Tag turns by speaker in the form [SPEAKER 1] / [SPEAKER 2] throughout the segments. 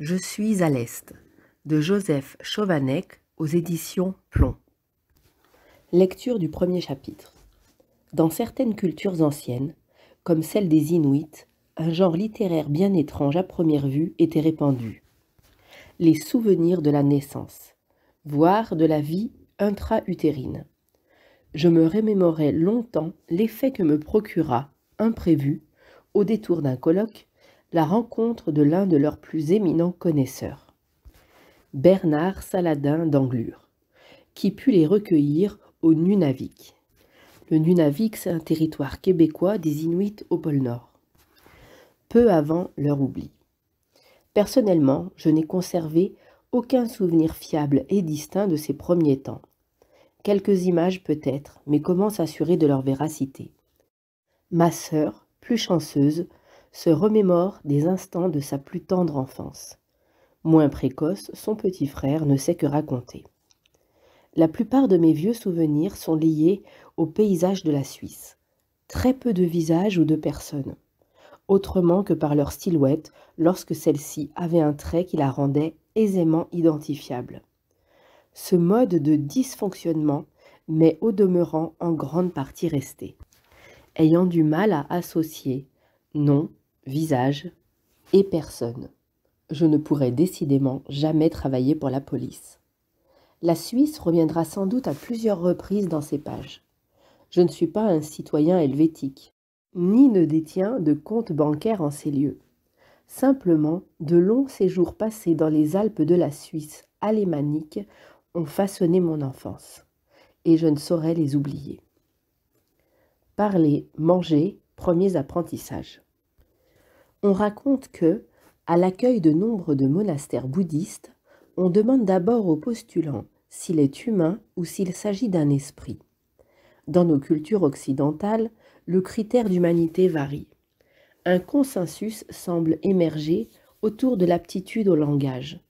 [SPEAKER 1] Je suis à l'Est de Joseph Chovanec aux éditions Plomb. Lecture du premier chapitre. Dans certaines cultures anciennes, comme celle des Inuits, un genre littéraire bien étrange à première vue était répandu. Les souvenirs de la naissance, voire de la vie intra-utérine. Je me remémorais longtemps l'effet que me procura, imprévu, au détour d'un colloque, la rencontre de l'un de leurs plus éminents connaisseurs, Bernard Saladin d'Anglure, qui put les recueillir au Nunavik. Le Nunavik, c'est un territoire québécois des Inuits au pôle Nord, peu avant leur oubli. Personnellement, je n'ai conservé aucun souvenir fiable et distinct de ces premiers temps. Quelques images peut-être, mais comment s'assurer de leur véracité Ma sœur, plus chanceuse, se remémore des instants de sa plus tendre enfance. Moins précoce, son petit frère ne sait que raconter. La plupart de mes vieux souvenirs sont liés au paysage de la Suisse. Très peu de visages ou de personnes, autrement que par leur silhouette lorsque celle-ci avait un trait qui la rendait aisément identifiable. Ce mode de dysfonctionnement m'est au demeurant en grande partie resté. Ayant du mal à associer non visage et personne. Je ne pourrai décidément jamais travailler pour la police. La Suisse reviendra sans doute à plusieurs reprises dans ces pages. Je ne suis pas un citoyen helvétique, ni ne détient de compte bancaire en ces lieux. Simplement, de longs séjours passés dans les Alpes de la Suisse alémanique ont façonné mon enfance, et je ne saurais les oublier. Parler, manger, premiers apprentissages on raconte que, à l'accueil de nombre de monastères bouddhistes, on demande d'abord au postulant s'il est humain ou s'il s'agit d'un esprit. Dans nos cultures occidentales, le critère d'humanité varie. Un consensus semble émerger autour de l'aptitude au langage.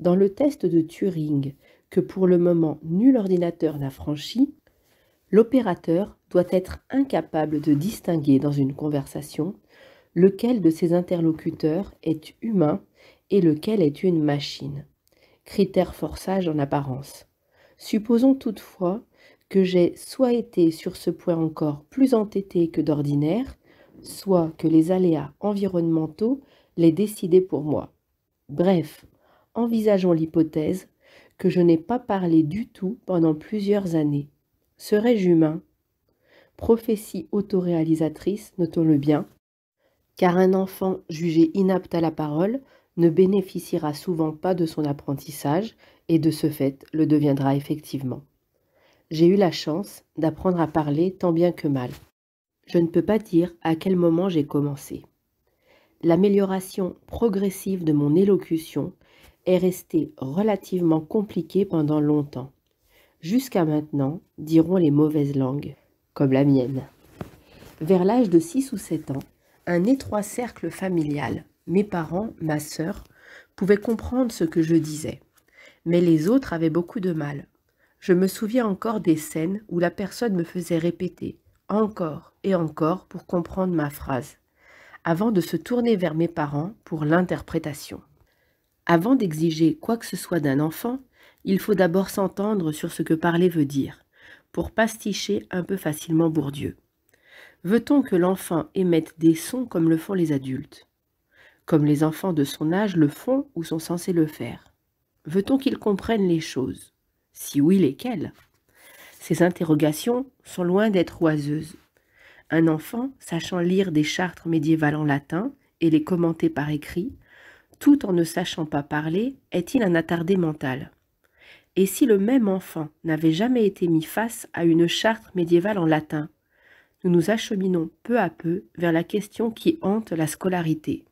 [SPEAKER 1] Dans le test de Turing, que pour le moment nul ordinateur n'a franchi, l'opérateur doit être incapable de distinguer dans une conversation lequel de ces interlocuteurs est humain et lequel est une machine. Critère forçage en apparence. Supposons toutefois que j'ai soit été sur ce point encore plus entêté que d'ordinaire, soit que les aléas environnementaux l'aient décidé pour moi. Bref, envisageons l'hypothèse que je n'ai pas parlé du tout pendant plusieurs années. Serais-je humain Prophétie autoréalisatrice, notons-le bien, car un enfant jugé inapte à la parole ne bénéficiera souvent pas de son apprentissage et de ce fait le deviendra effectivement. J'ai eu la chance d'apprendre à parler tant bien que mal. Je ne peux pas dire à quel moment j'ai commencé. L'amélioration progressive de mon élocution est restée relativement compliquée pendant longtemps. Jusqu'à maintenant, diront les mauvaises langues, comme la mienne. Vers l'âge de 6 ou 7 ans, un étroit cercle familial, mes parents, ma sœur, pouvaient comprendre ce que je disais. Mais les autres avaient beaucoup de mal. Je me souviens encore des scènes où la personne me faisait répéter, encore et encore, pour comprendre ma phrase, avant de se tourner vers mes parents pour l'interprétation. Avant d'exiger quoi que ce soit d'un enfant, il faut d'abord s'entendre sur ce que parler veut dire, pour pasticher un peu facilement Bourdieu. Veut-on que l'enfant émette des sons comme le font les adultes Comme les enfants de son âge le font ou sont censés le faire Veut-on qu'il comprenne les choses Si oui, lesquelles Ces interrogations sont loin d'être oiseuses. Un enfant, sachant lire des chartres médiévales en latin et les commenter par écrit, tout en ne sachant pas parler, est-il un attardé mental Et si le même enfant n'avait jamais été mis face à une charte médiévale en latin nous nous acheminons peu à peu vers la question qui hante la scolarité.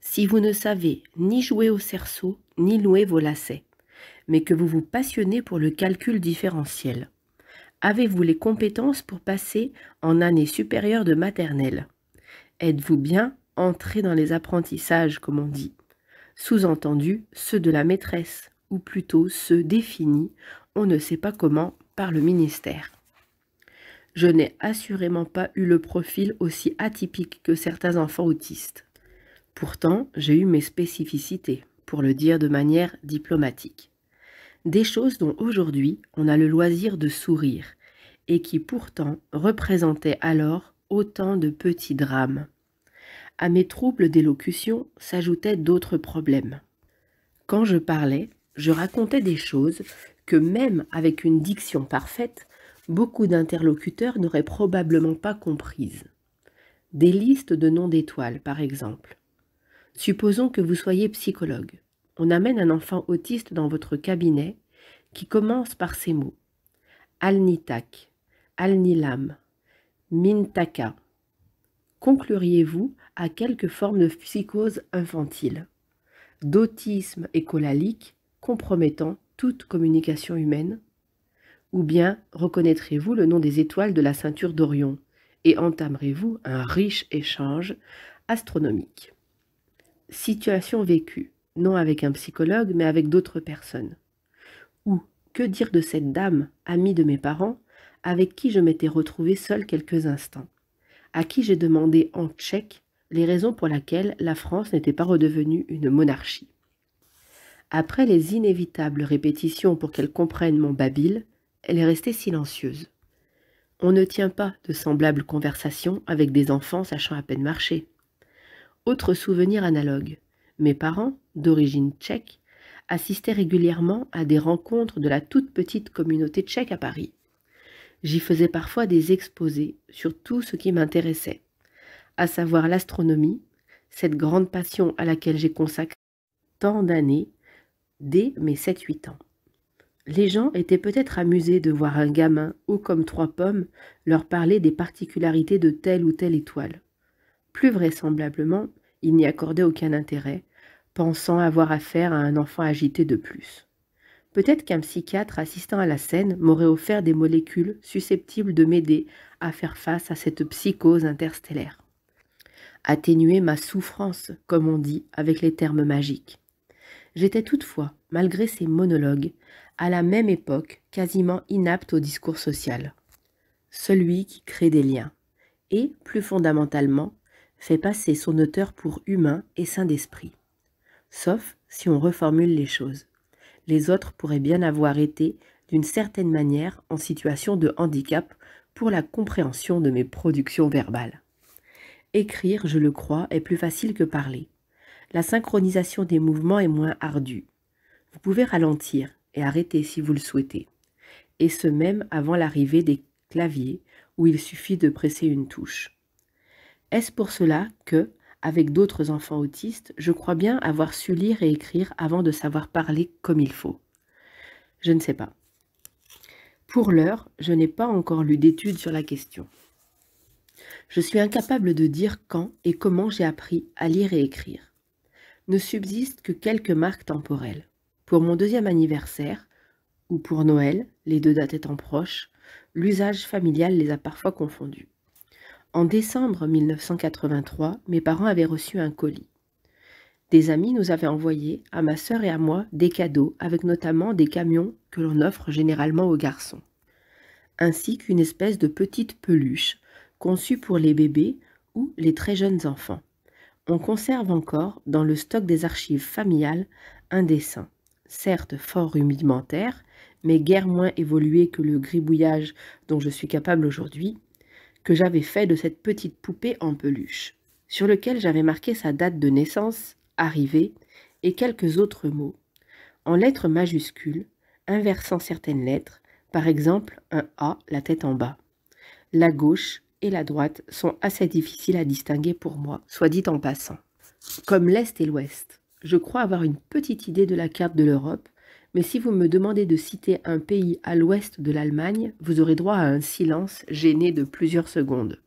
[SPEAKER 1] Si vous ne savez ni jouer au cerceau, ni louer vos lacets, mais que vous vous passionnez pour le calcul différentiel, avez-vous les compétences pour passer en année supérieure de maternelle Êtes-vous bien entré dans les apprentissages, comme on dit Sous-entendu, ceux de la maîtresse, ou plutôt ceux définis, on ne sait pas comment, par le ministère je n'ai assurément pas eu le profil aussi atypique que certains enfants autistes. Pourtant, j'ai eu mes spécificités, pour le dire de manière diplomatique. Des choses dont aujourd'hui on a le loisir de sourire, et qui pourtant représentaient alors autant de petits drames. À mes troubles d'élocution s'ajoutaient d'autres problèmes. Quand je parlais, je racontais des choses que même avec une diction parfaite, beaucoup d'interlocuteurs n'auraient probablement pas comprises. Des listes de noms d'étoiles, par exemple. Supposons que vous soyez psychologue. On amène un enfant autiste dans votre cabinet qui commence par ces mots. Alnitak, Alnilam, Mintaka. Concluriez-vous à quelque forme de psychose infantile, d'autisme écolalique compromettant toute communication humaine ou bien reconnaîtrez-vous le nom des étoiles de la ceinture d'Orion et entamerez-vous un riche échange astronomique. Situation vécue, non avec un psychologue, mais avec d'autres personnes. Ou que dire de cette dame, amie de mes parents, avec qui je m'étais retrouvée seule quelques instants, à qui j'ai demandé en tchèque les raisons pour lesquelles la France n'était pas redevenue une monarchie. Après les inévitables répétitions pour qu'elle comprenne mon babil, elle est restée silencieuse. On ne tient pas de semblables conversations avec des enfants sachant à peine marcher. Autre souvenir analogue, mes parents, d'origine tchèque, assistaient régulièrement à des rencontres de la toute petite communauté tchèque à Paris. J'y faisais parfois des exposés sur tout ce qui m'intéressait, à savoir l'astronomie, cette grande passion à laquelle j'ai consacré tant d'années dès mes 7-8 ans. Les gens étaient peut-être amusés de voir un gamin, haut comme trois pommes, leur parler des particularités de telle ou telle étoile. Plus vraisemblablement, ils n'y accordaient aucun intérêt, pensant avoir affaire à un enfant agité de plus. Peut-être qu'un psychiatre assistant à la scène m'aurait offert des molécules susceptibles de m'aider à faire face à cette psychose interstellaire. Atténuer ma souffrance, comme on dit avec les termes magiques. J'étais toutefois, malgré ces monologues, à la même époque quasiment inapte au discours social. Celui qui crée des liens et, plus fondamentalement, fait passer son auteur pour humain et sain d'esprit. Sauf si on reformule les choses. Les autres pourraient bien avoir été, d'une certaine manière, en situation de handicap pour la compréhension de mes productions verbales. Écrire, je le crois, est plus facile que parler. La synchronisation des mouvements est moins ardue. Vous pouvez ralentir, et arrêter si vous le souhaitez. Et ce même avant l'arrivée des claviers où il suffit de presser une touche. Est-ce pour cela que, avec d'autres enfants autistes, je crois bien avoir su lire et écrire avant de savoir parler comme il faut Je ne sais pas. Pour l'heure, je n'ai pas encore lu d'études sur la question. Je suis incapable de dire quand et comment j'ai appris à lire et écrire. Ne subsistent que quelques marques temporelles. Pour mon deuxième anniversaire, ou pour Noël, les deux dates étant proches, l'usage familial les a parfois confondus. En décembre 1983, mes parents avaient reçu un colis. Des amis nous avaient envoyé, à ma sœur et à moi, des cadeaux, avec notamment des camions que l'on offre généralement aux garçons, ainsi qu'une espèce de petite peluche conçue pour les bébés ou les très jeunes enfants. On conserve encore, dans le stock des archives familiales, un dessin certes fort rudimentaire, mais guère moins évolué que le gribouillage dont je suis capable aujourd'hui, que j'avais fait de cette petite poupée en peluche, sur lequel j'avais marqué sa date de naissance, arrivée, et quelques autres mots, en lettres majuscules, inversant certaines lettres, par exemple un A la tête en bas. La gauche et la droite sont assez difficiles à distinguer pour moi, soit dit en passant, comme l'Est et l'Ouest. Je crois avoir une petite idée de la carte de l'Europe, mais si vous me demandez de citer un pays à l'ouest de l'Allemagne, vous aurez droit à un silence gêné de plusieurs secondes,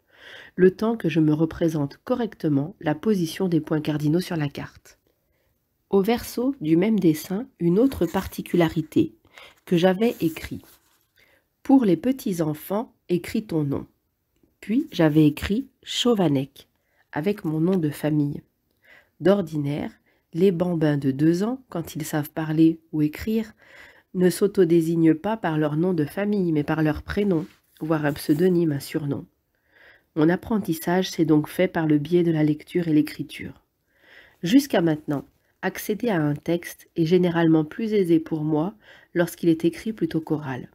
[SPEAKER 1] le temps que je me représente correctement la position des points cardinaux sur la carte. Au verso du même dessin, une autre particularité que j'avais écrit. Pour les petits-enfants, écris ton nom. Puis j'avais écrit Chauvanec, avec mon nom de famille. D'ordinaire, les bambins de deux ans, quand ils savent parler ou écrire, ne s'autodésignent pas par leur nom de famille, mais par leur prénom, voire un pseudonyme, un surnom. Mon apprentissage s'est donc fait par le biais de la lecture et l'écriture. Jusqu'à maintenant, accéder à un texte est généralement plus aisé pour moi lorsqu'il est écrit plutôt qu'oral.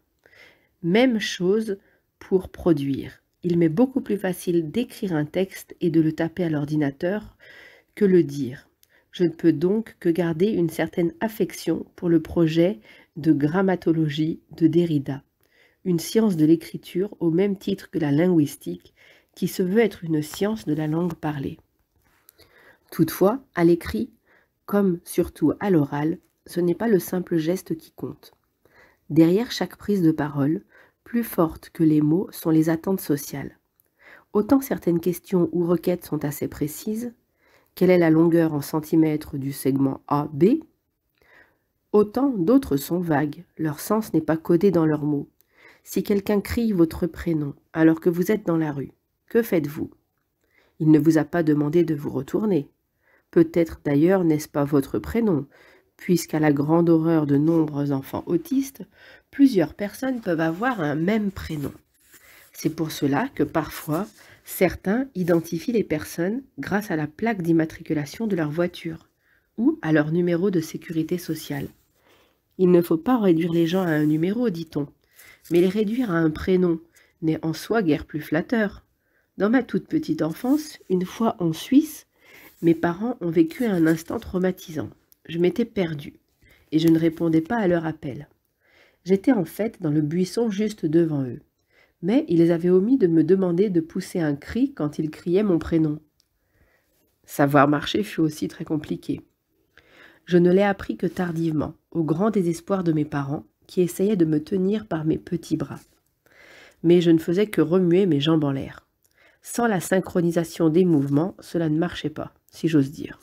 [SPEAKER 1] Même chose pour produire. Il m'est beaucoup plus facile d'écrire un texte et de le taper à l'ordinateur que le dire. Je ne peux donc que garder une certaine affection pour le projet de grammatologie de Derrida, une science de l'écriture au même titre que la linguistique, qui se veut être une science de la langue parlée. Toutefois, à l'écrit, comme surtout à l'oral, ce n'est pas le simple geste qui compte. Derrière chaque prise de parole, plus forte que les mots sont les attentes sociales. Autant certaines questions ou requêtes sont assez précises, quelle est la longueur en centimètres du segment AB, autant d'autres sont vagues, leur sens n'est pas codé dans leurs mots. Si quelqu'un crie votre prénom alors que vous êtes dans la rue, que faites-vous Il ne vous a pas demandé de vous retourner. Peut-être d'ailleurs n'est-ce pas votre prénom, puisqu'à la grande horreur de nombreux enfants autistes, plusieurs personnes peuvent avoir un même prénom. C'est pour cela que parfois, Certains identifient les personnes grâce à la plaque d'immatriculation de leur voiture ou à leur numéro de sécurité sociale. Il ne faut pas réduire les gens à un numéro, dit-on, mais les réduire à un prénom n'est en soi guère plus flatteur. Dans ma toute petite enfance, une fois en Suisse, mes parents ont vécu un instant traumatisant. Je m'étais perdue et je ne répondais pas à leur appel. J'étais en fait dans le buisson juste devant eux mais ils avaient omis de me demander de pousser un cri quand ils criaient mon prénom. Savoir marcher fut aussi très compliqué. Je ne l'ai appris que tardivement, au grand désespoir de mes parents, qui essayaient de me tenir par mes petits bras. Mais je ne faisais que remuer mes jambes en l'air. Sans la synchronisation des mouvements, cela ne marchait pas, si j'ose dire.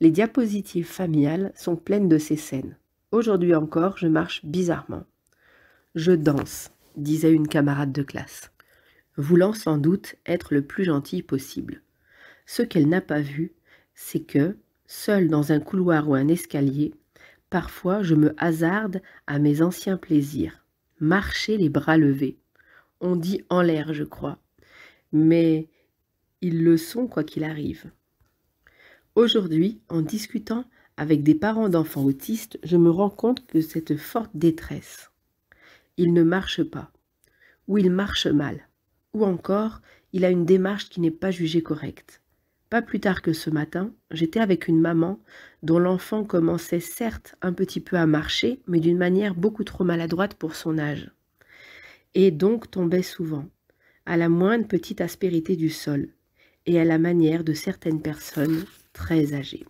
[SPEAKER 1] Les diapositives familiales sont pleines de ces scènes. Aujourd'hui encore, je marche bizarrement. Je danse, disait une camarade de classe, voulant sans doute être le plus gentil possible. Ce qu'elle n'a pas vu, c'est que, seule dans un couloir ou un escalier, parfois je me hasarde à mes anciens plaisirs, marcher les bras levés. On dit en l'air, je crois, mais ils le sont quoi qu'il arrive. Aujourd'hui, en discutant avec des parents d'enfants autistes, je me rends compte que cette forte détresse il ne marche pas, ou il marche mal, ou encore il a une démarche qui n'est pas jugée correcte. Pas plus tard que ce matin, j'étais avec une maman dont l'enfant commençait certes un petit peu à marcher, mais d'une manière beaucoup trop maladroite pour son âge, et donc tombait souvent, à la moindre petite aspérité du sol, et à la manière de certaines personnes très âgées.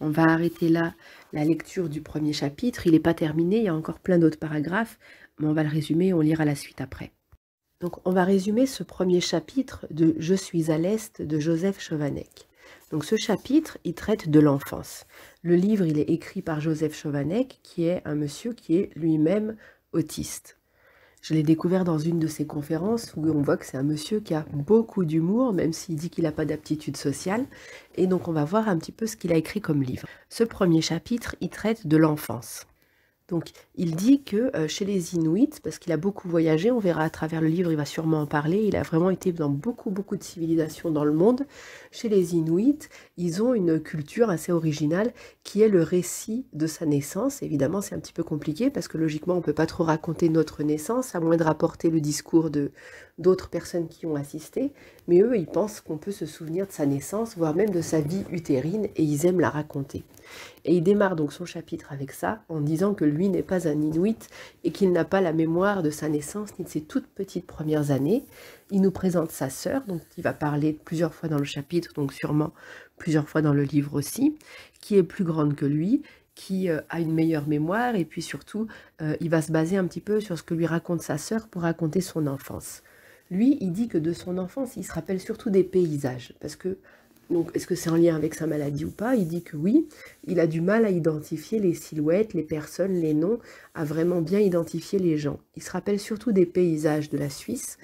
[SPEAKER 1] On va arrêter là la lecture du premier chapitre. Il n'est pas terminé, il y a encore plein d'autres paragraphes, mais on va le résumer, on lira la suite après. Donc on va résumer ce premier chapitre de Je suis à l'Est de Joseph Chovanec. Donc ce chapitre, il traite de l'enfance. Le livre, il est écrit par Joseph Chovanec, qui est un monsieur qui est lui-même autiste. Je l'ai découvert dans une de ses conférences où on voit que c'est un monsieur qui a beaucoup d'humour, même s'il dit qu'il n'a pas d'aptitude sociale. Et donc on va voir un petit peu ce qu'il a écrit comme livre. Ce premier chapitre, il traite de l'enfance. Donc, il dit que euh, chez les Inuits, parce qu'il a beaucoup voyagé, on verra à travers le livre, il va sûrement en parler, il a vraiment été dans beaucoup, beaucoup de civilisations dans le monde. Chez les Inuits, ils ont une culture assez originale qui est le récit de sa naissance. Évidemment, c'est un petit peu compliqué parce que logiquement, on ne peut pas trop raconter notre naissance, à moins de rapporter le discours de, d'autres personnes qui ont assisté, mais eux, ils pensent qu'on peut se souvenir de sa naissance, voire même de sa vie utérine, et ils aiment la raconter. Et il démarre donc son chapitre avec ça, en disant que lui n'est pas un Inuit et qu'il n'a pas la mémoire de sa naissance ni de ses toutes petites premières années. Il nous présente sa sœur, donc il va parler plusieurs fois dans le chapitre, donc sûrement plusieurs fois dans le livre aussi, qui est plus grande que lui qui euh, a une meilleure mémoire et puis surtout euh, il va se baser un petit peu sur ce que lui raconte sa sœur pour raconter son enfance. Lui, il dit que de son enfance, il se rappelle surtout des paysages. Parce que, donc, est-ce que c'est en lien avec sa maladie ou pas Il dit que oui. Il a du mal à identifier les silhouettes, les personnes, les noms, à vraiment bien identifier les gens. Il se rappelle surtout des paysages de la Suisse.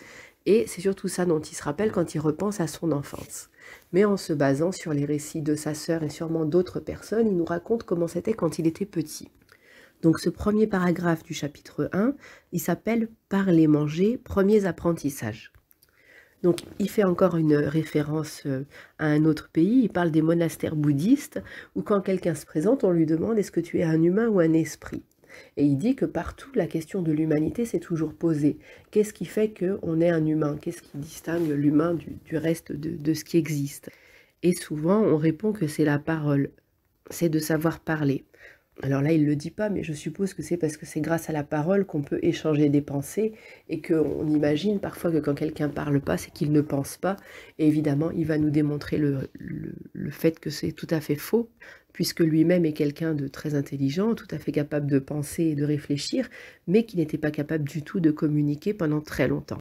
[SPEAKER 1] Et c'est surtout ça dont il se rappelle quand il repense à son enfance. Mais en se basant sur les récits de sa sœur et sûrement d'autres personnes, il nous raconte comment c'était quand il était petit. Donc ce premier paragraphe du chapitre 1, il s'appelle Parler, manger, premiers apprentissages. Donc il fait encore une référence euh, à un autre pays, il parle des monastères bouddhistes, où quand quelqu'un se présente, on lui demande est-ce que tu es un humain ou un esprit et il dit que partout, la question de l'humanité s'est toujours posée. Qu'est-ce qui fait qu'on est un humain Qu'est-ce qui distingue l'humain du, reste de, ce qui existe Et souvent, on répond que c'est la parole, c'est de savoir parler. Alors là, il ne le dit pas, mais je suppose que c'est parce que c'est grâce à la parole qu'on peut échanger des pensées et qu'on imagine parfois que quand quelqu'un parle pas, c'est qu'il ne pense pas. Et évidemment, il va nous démontrer le, fait que c'est tout à fait faux, puisque lui-même est quelqu'un de très intelligent, tout à fait capable de penser et de réfléchir, mais qui n'était pas capable du tout de communiquer pendant très longtemps.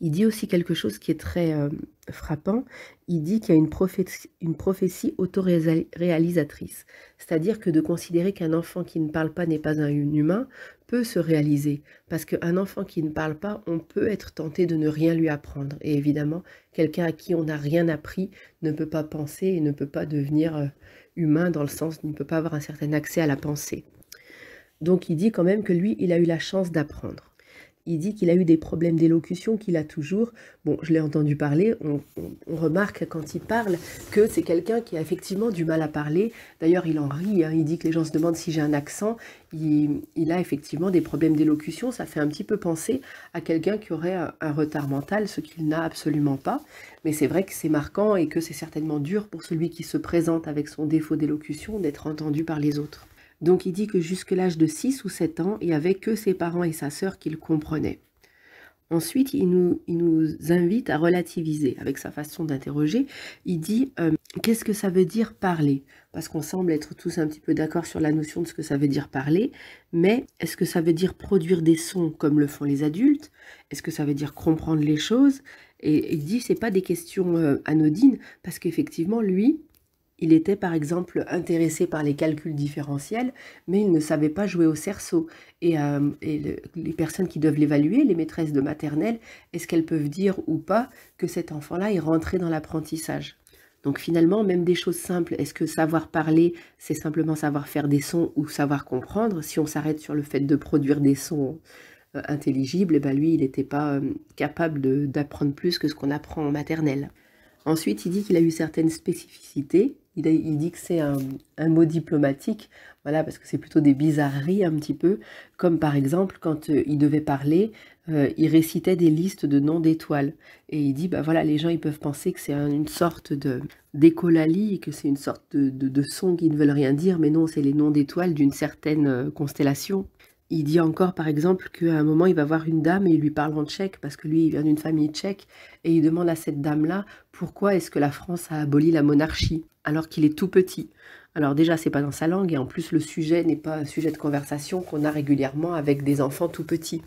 [SPEAKER 1] Il dit aussi quelque chose qui est très, euh, frappant, il dit qu'il y a une prophétie, une prophétie autoréalisatrice. C'est-à-dire que de considérer qu'un enfant qui ne parle pas n'est pas un humain peut se réaliser. Parce qu'un enfant qui ne parle pas, on peut être tenté de ne rien lui apprendre. Et évidemment, quelqu'un à qui on n'a rien appris ne peut pas penser et ne peut pas devenir euh, humain dans le sens, ne peut pas avoir un certain accès à la pensée. Donc il dit quand même que lui, il a eu la chance d'apprendre il dit qu'il a eu des problèmes d'élocution, qu'il a toujours. Bon, je l'ai entendu parler, on, remarque quand il parle que c'est quelqu'un qui a effectivement du mal à parler. D'ailleurs, il en rit, hein. il dit que les gens se demandent si j'ai un accent. Il, a effectivement des problèmes d'élocution, ça fait un petit peu penser à quelqu'un qui aurait un retard mental, ce qu'il n'a absolument pas. Mais c'est vrai que c'est marquant et que c'est certainement dur pour celui qui se présente avec son défaut d'élocution d'être entendu par les autres. Donc il dit que jusque l'âge de 6 ou 7 ans, il n'y avait que ses parents et sa sœur qu'il comprenait. Ensuite, il nous, invite à relativiser avec sa façon d'interroger. Il dit euh, qu'est-ce que ça veut dire parler Parce qu'on semble être tous un petit peu d'accord sur la notion de ce que ça veut dire parler, mais est-ce que ça veut dire produire des sons comme le font les adultes Est-ce que ça veut dire comprendre les choses Et il dit c'est pas des questions euh, anodines parce qu'effectivement lui, il était par exemple intéressé par les calculs différentiels, mais il ne savait pas jouer au cerceau. Et, euh, les personnes qui doivent l'évaluer, les maîtresses de maternelle, est-ce qu'elles peuvent dire ou pas que cet enfant-là est rentré dans l'apprentissage donc finalement, même des choses simples, est-ce que savoir parler, c'est simplement savoir faire des sons ou savoir comprendre Si on s'arrête sur le fait de produire des sons euh, intelligibles, et eh ben, lui, il n'était pas euh, capable d'apprendre plus que ce qu'on apprend en maternelle. Ensuite, il dit qu'il a eu certaines spécificités, il, dit que c'est un, mot diplomatique, voilà, parce que c'est plutôt des bizarreries un petit peu, comme par exemple quand euh, il devait parler, euh, il récitait des listes de noms d'étoiles. Et il dit, bah voilà, les gens ils peuvent penser que c'est une sorte de d'écolalie, que c'est une sorte de, de, son qui ne veulent rien dire, mais non, c'est les noms d'étoiles d'une certaine euh, constellation il dit encore, par exemple, qu'à un moment, il va voir une dame et il lui parle en tchèque, parce que lui, il vient d'une famille tchèque, et il demande à cette dame-là pourquoi est-ce que la France a aboli la monarchie, alors qu'il est tout petit. Alors déjà, c'est pas dans sa langue, et en plus, le sujet n'est pas un sujet de conversation qu'on a régulièrement avec des enfants tout petits.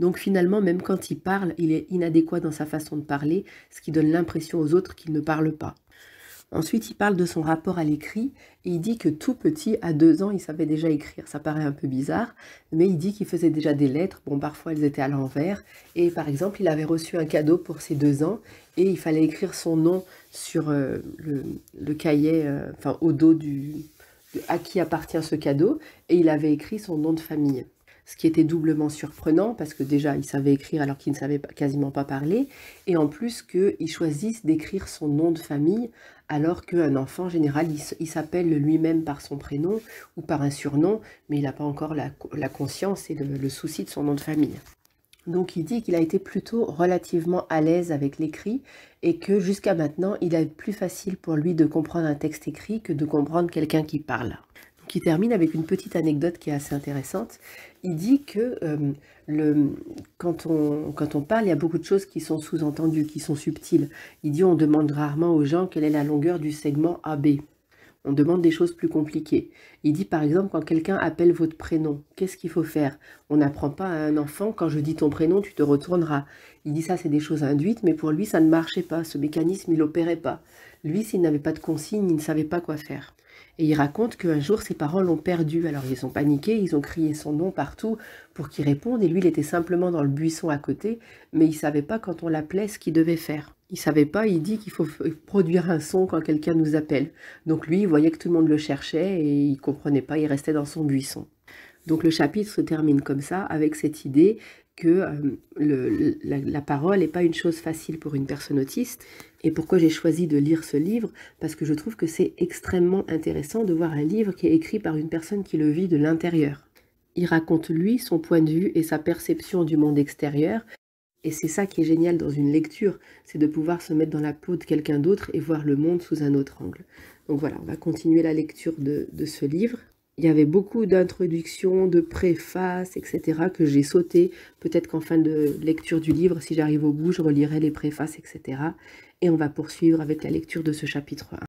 [SPEAKER 1] Donc finalement, même quand il parle, il est inadéquat dans sa façon de parler, ce qui donne l'impression aux autres qu'il ne parle pas. Ensuite, il parle de son rapport à l'écrit et il dit que tout petit, à deux ans, il savait déjà écrire. Ça paraît un peu bizarre, mais il dit qu'il faisait déjà des lettres. Bon, parfois elles étaient à l'envers. Et par exemple, il avait reçu un cadeau pour ses deux ans et il fallait écrire son nom sur euh, le, cahier, euh, enfin au dos du, à qui appartient ce cadeau. Et il avait écrit son nom de famille ce qui était doublement surprenant parce que déjà il savait écrire alors qu'il ne savait quasiment pas parler et en plus qu'il choisisse d'écrire son nom de famille alors qu'un enfant, en général, il, s'appelle lui-même par son prénom ou par un surnom, mais il n'a pas encore la, conscience et le, souci de son nom de famille. Donc il dit qu'il a été plutôt relativement à l'aise avec l'écrit et que jusqu'à maintenant, il est plus facile pour lui de comprendre un texte écrit que de comprendre quelqu'un qui parle. Donc il termine avec une petite anecdote qui est assez intéressante il dit que euh, quand, on, quand on parle, il y a beaucoup de choses qui sont sous-entendues, qui sont subtiles. Il dit on demande rarement aux gens quelle est la longueur du segment AB. On demande des choses plus compliquées. Il dit par exemple quand quelqu'un appelle votre prénom, qu'est-ce qu'il faut faire On n'apprend pas à un enfant quand je dis ton prénom, tu te retourneras. Il dit ça c'est des choses induites, mais pour lui ça ne marchait pas, ce mécanisme il opérait pas. Lui s'il n'avait pas de consigne, il ne savait pas quoi faire. Et il raconte qu'un jour, ses parents l'ont perdu. Alors ils ont paniqué, ils ont crié son nom partout pour qu'il réponde. Et lui, il était simplement dans le buisson à côté, mais il savait pas quand on l'appelait ce qu'il devait faire. Il savait pas, il dit qu'il faut produire un son quand quelqu'un nous appelle. Donc lui, il voyait que tout le monde le cherchait et il comprenait pas, il restait dans son buisson. Donc le chapitre se termine comme ça, avec cette idée que euh, la, parole n'est pas une chose facile pour une personne autiste. Et pourquoi j'ai choisi de lire ce livre Parce que je trouve que c'est extrêmement intéressant de voir un livre qui est écrit par une personne qui le vit de l'intérieur. Il raconte lui son point de vue et sa perception du monde extérieur. Et c'est ça qui est génial dans une lecture, c'est de pouvoir se mettre dans la peau de quelqu'un d'autre et voir le monde sous un autre angle. Donc voilà, on va continuer la lecture de ce livre il y avait beaucoup d'introductions, de préfaces, etc. que j'ai sauté. Peut-être qu'en fin de lecture du livre, si j'arrive au bout, je relirai les préfaces, etc. Et on va poursuivre avec la lecture de ce chapitre 1.